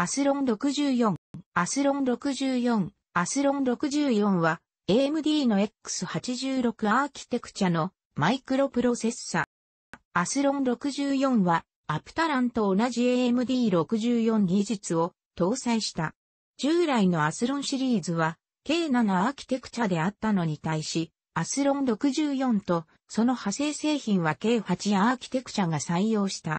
アスロン64、アスロン64、アスロン64は AMD の X86 アーキテクチャのマイクロプロセッサー。アスロン64はアプタランと同じ AMD64 技術を搭載した。従来のアスロンシリーズは K7 アーキテクチャであったのに対し、アスロン64とその派生製品は K8 アーキテクチャが採用した。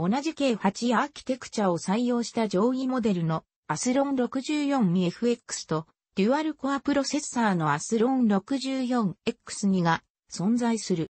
同じ K8 アーキテクチャを採用した上位モデルのアスロン 64FX とデュアルコアプロセッサーのアスロン 64X2 が存在する。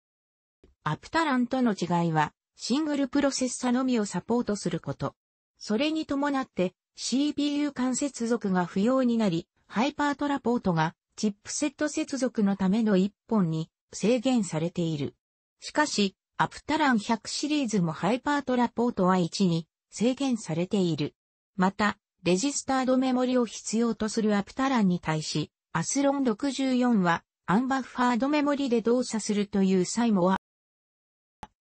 アプタランとの違いはシングルプロセッサのみをサポートすること。それに伴って CPU 間接続が不要になり、ハイパートラポートがチップセット接続のための1本に制限されている。しかし、アプタラン100シリーズもハイパートラポートは1に制限されている。また、レジスタードメモリを必要とするアプタランに対し、アスロン64はアンバッファードメモリで動作するという際もは、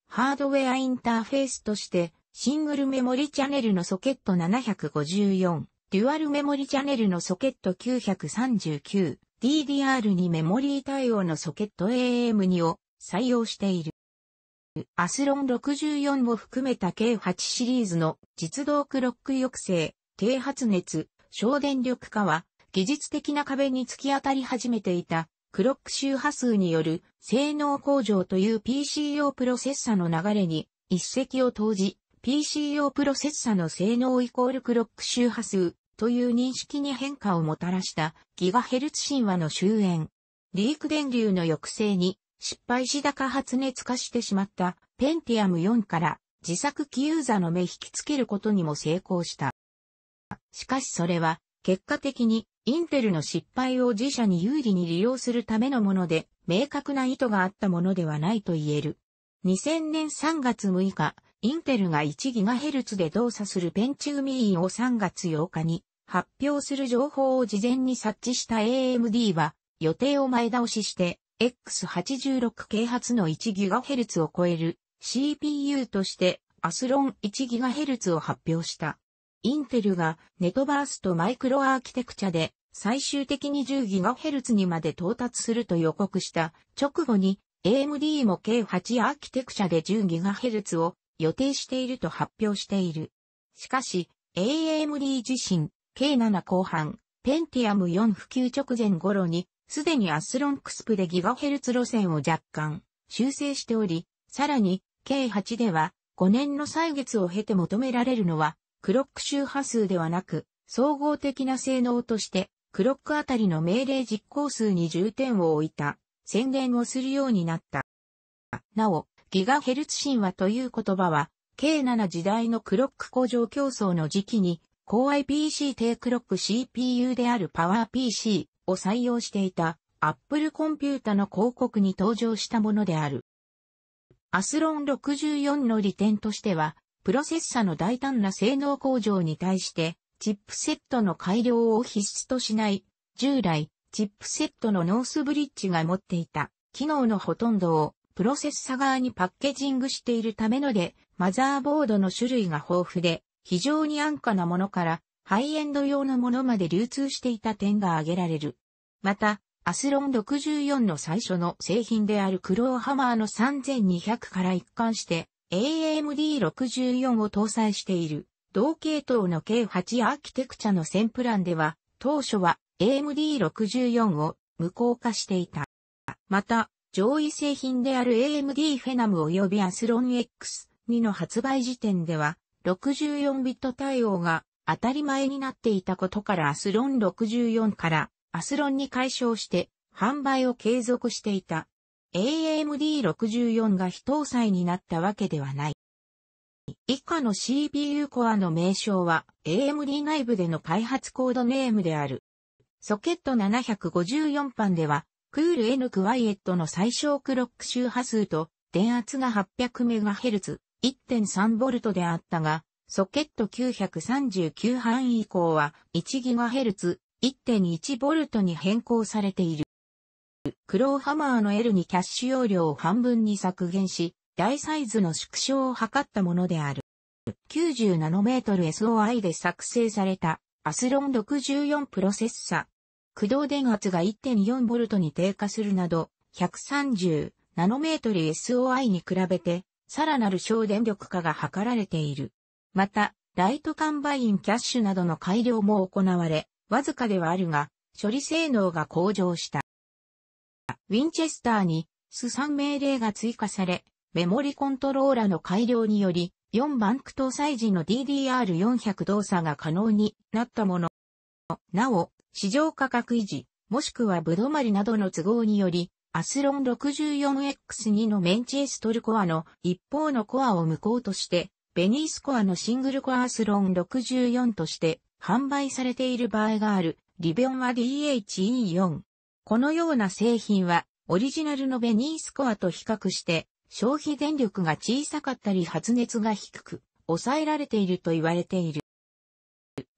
ハードウェアインターフェースとして、シングルメモリチャネルのソケット754、デュアルメモリチャネルのソケット939、DDR にメモリー対応のソケット AM2 を採用している。アスロン64を含めた計8シリーズの実動クロック抑制、低発熱、省電力化は、技術的な壁に突き当たり始めていた、クロック周波数による性能向上という PC 用プロセッサの流れに一石を投じ、PC 用プロセッサの性能イコールクロック周波数という認識に変化をもたらしたギガヘルツ神話の終焉。リーク電流の抑制に失敗し高発熱化してしまった、ペンティアム4から自作機ユーザの目引きつけることにも成功した。しかしそれは、結果的に、インテルの失敗を自社に有利に利用するためのもので、明確な意図があったものではないと言える。2000年3月6日、インテルが 1GHz で動作するペンチューミーンを3月8日に発表する情報を事前に察知した AMD は予定を前倒しして X86 啓発の 1GHz を超える CPU としてアスロン 1GHz を発表した。インテルがネトバースとマイクロアーキテクチャで最終的に 10GHz にまで到達すると予告した直後に AMD も計8アーキテクチャで 10GHz を予定していると発表している。しかし AMD 自身 K7 後半 Pentium 4普及直前頃にすでにアスロンクスプでギガヘルツ路線を若干修正しており、さらに、K8 では5年の歳月を経て求められるのは、クロック周波数ではなく、総合的な性能として、クロックあたりの命令実行数に重点を置いた宣言をするようになった。なお、ギガヘルツ神話という言葉は、K7 時代のクロック向上競争の時期に、高 IPC 低クロック CPU であるパワー PC、を採用していたアップルコンピュータの広告に登場したものである。アスロン64の利点としては、プロセッサの大胆な性能向上に対して、チップセットの改良を必須としない、従来、チップセットのノースブリッジが持っていた、機能のほとんどを、プロセッサ側にパッケージングしているためので、マザーボードの種類が豊富で、非常に安価なものからハイエンド用のものまで流通していた点が挙げられる。また、アスロン64の最初の製品であるクローハマーの3200から一貫して AMD64 を搭載している同系統の計8アーキテクチャの1000プランでは当初は AMD64 を無効化していた。また、上位製品である AMD フェナム及びアスロン X2 の発売時点では64ビット対応が当たり前になっていたことからアスロン64からアスロンに解消して販売を継続していた。AMD64 が非搭載になったわけではない。以下の CPU コアの名称は AMD 内部での開発コードネームである。ソケット754ンでは、クール N クワイエットの最小クロック周波数と電圧が 800MHz、1.3V であったが、ソケット939範囲以降は 1GHz、1.1V に変更されている。クローハマーの L にキャッシュ容量を半分に削減し、大サイズの縮小を図ったものである。90ナノメートル SOI で作成されたアスロン64プロセッサ。駆動電圧が 1.4V に低下するなど、130ナノメートル SOI に比べて、さらなる省電力化が図られている。また、ライトカンバインキャッシュなどの改良も行われ、わずかではあるが、処理性能が向上した。ウィンチェスターに、スン命令が追加され、メモリコントローラの改良により、4バンク搭載時の DDR400 動作が可能になったもの。なお、市場価格維持、もしくはぶどまりなどの都合により、アスロン 64X2 のメンチエストルコアの一方のコアを無効として、ベニースコアのシングルコアスロン64として販売されている場合があるリベオンは DHE4。このような製品はオリジナルのベニースコアと比較して消費電力が小さかったり発熱が低く抑えられていると言われている。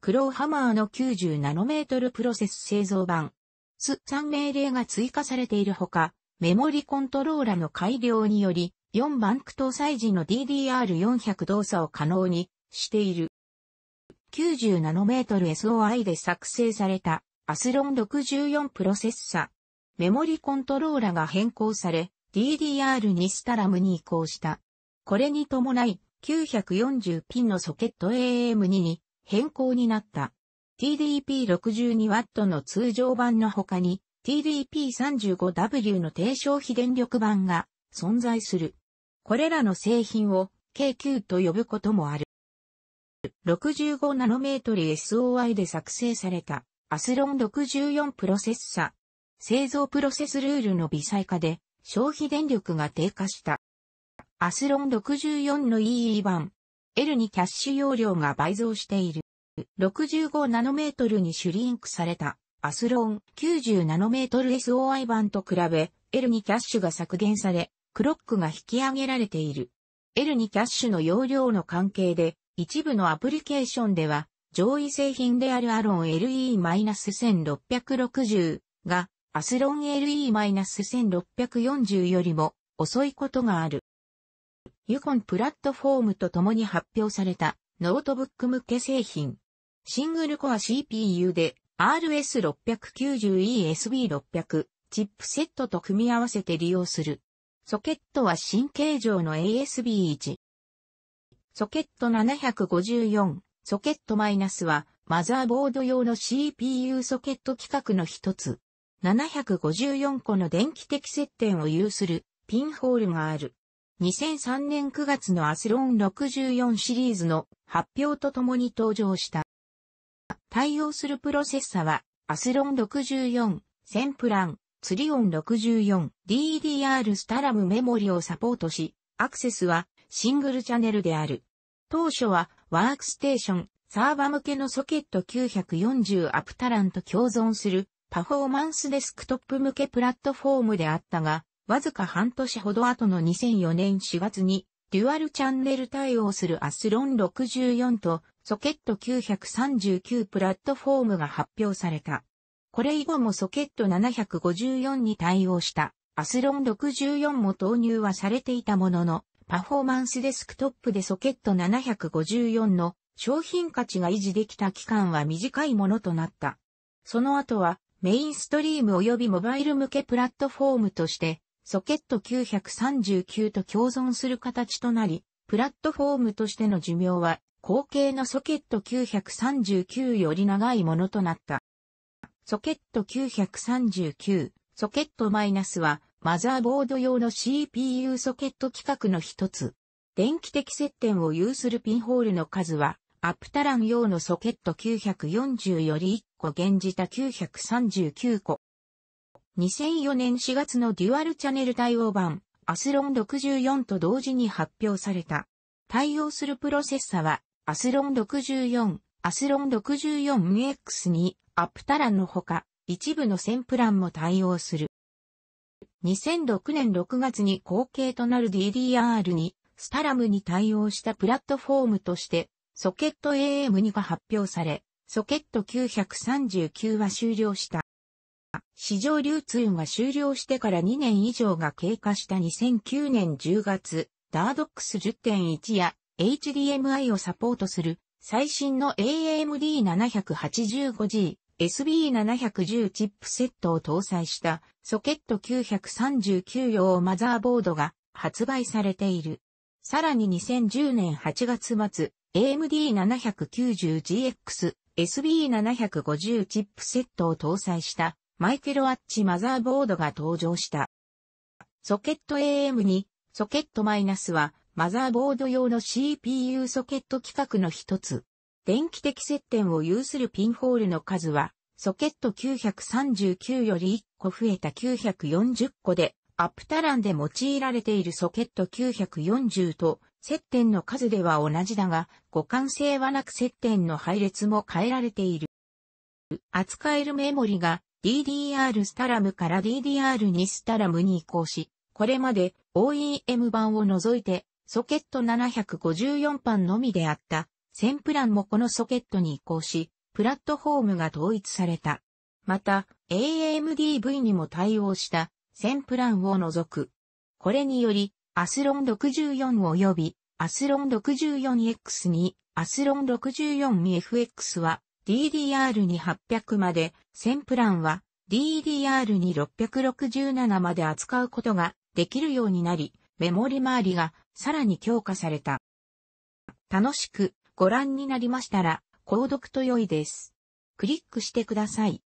クローハマーの90ナノメートルプロセス製造版。ス3命令が追加されているほか、メモリコントローラの改良により、4バンク搭載時の DDR400 動作を可能にしている。90ナノメートル SOI で作成されたアスロン64プロセッサ。メモリコントローラが変更され DDR にスタラムに移行した。これに伴い940ピンのソケット AM2 に変更になった。TDP62W の通常版の他に TDP35W の低消費電力版が存在する。これらの製品を k q と呼ぶこともある。65ナノメートル SOI で作成されたアスロン64プロセッサ。製造プロセスルールの微細化で消費電力が低下した。アスロン64の EE 版 L にキャッシュ容量が倍増している。65ナノメートルにシュリンクされたアスロン90ナノメートル SOI 版と比べ L にキャッシュが削減されクロックが引き上げられている。L にキャッシュの容量の関係で、一部のアプリケーションでは、上位製品であるアロン LE-1660 が、アスロン LE-1640 よりも遅いことがある。ユコンプラットフォームと共に発表されたノートブック向け製品。シングルコア CPU で RS690ESB600 チップセットと組み合わせて利用する。ソケットは新形状の ASB1。ソケット754、ソケットマイナスは、マザーボード用の CPU ソケット規格の一つ。754個の電気的接点を有するピンホールがある。2003年9月のアスロン64シリーズの発表とともに登場した。対応するプロセッサはアスロン64、センプラン、ツリオン 64DDR スタラムメモリをサポートし、アクセスはシングルチャンネルである。当初はワークステーション、サーバ向けのソケット940アプタランと共存するパフォーマンスデスクトップ向けプラットフォームであったが、わずか半年ほど後の2004年4月にデュアルチャンネル対応するアスロン64とソケット939プラットフォームが発表された。これ以後もソケット754に対応したアスロン64も投入はされていたものの、パフォーマンスデスクトップでソケット754の商品価値が維持できた期間は短いものとなった。その後はメインストリーム及びモバイル向けプラットフォームとしてソケット939と共存する形となり、プラットフォームとしての寿命は後継のソケット939より長いものとなった。ソケット939、ソケットマイナスは、マザーボード用の CPU ソケット規格の一つ。電気的接点を有するピンホールの数は、アプタラン用のソケット940より1個減じた939個。2004年4月のデュアルチャネル対応版、アスロン64と同時に発表された。対応するプロセッサは、アスロン64、アスロン 64MX にアプタランのほか、一部の線プランも対応する。2006年6月に後継となる DDR にスタラムに対応したプラットフォームとしてソケット AM2 が発表され、ソケット939は終了した。市場流通が終了してから2年以上が経過した2009年10月、ダードックス10.1や HDMI をサポートする最新の AMD785G、SB710 チップセットを搭載したソケット939用マザーボードが発売されている。さらに2010年8月末、AMD790GX、SB750 チップセットを搭載したマイクロアッチマザーボードが登場した。ソケット AM にソケットマイナスはマザーボード用の CPU ソケット規格の一つ。電気的接点を有するピンホールの数は、ソケット939より1個増えた940個で、アップタランで用いられているソケット940と接点の数では同じだが、互換性はなく接点の配列も変えられている。扱えるメモリが DDR スタラムから DDR2 スタラムに移行し、これまで OEM 版を除いてソケット754班のみであった、1プランもこのソケットに移行し、プラットフォームが統一された。また、AMDV にも対応した1プランを除く。これにより、アスロン64及び、アスロン 64X に、アスロン 64FX は DDR に800まで、1プランは DDR に667まで扱うことができるようになり、メモリ周りがさらに強化された。楽しくご覧になりましたら、購読と良いです。クリックしてください。